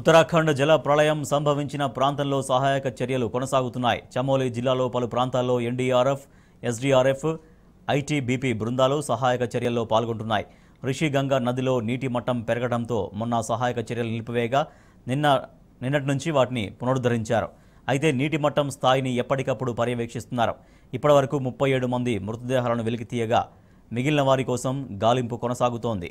ఉత్తరాఖండ్ జల ప్రళయం సంభవించిన ప్రాంతంలో సహాయక చర్యలు కొనసాగుతున్నాయి చమోలి జిల్లాలో పలు ప్రాంతాల్లో ఎన్డీఆర్ఎఫ్ ఎస్డీఆర్ఎఫ్ ఐటీబీపీ బృందాలు సహాయక చర్యల్లో పాల్గొంటున్నాయి రిషిగంగా నదిలో నీటి మట్టం పెరగడంతో మొన్న సహాయక చర్యలు నిలిపివేయగా నిన్న నిన్నటి నుంచి వాటిని పునరుద్ధరించారు అయితే నీటి మట్టం స్థాయిని ఎప్పటికప్పుడు పర్యవేక్షిస్తున్నారు ఇప్పటివరకు ముప్పై ఏడు మంది మృతదేహాలను వెలికితీయగా మిగిలిన వారి కోసం గాలింపు కొనసాగుతోంది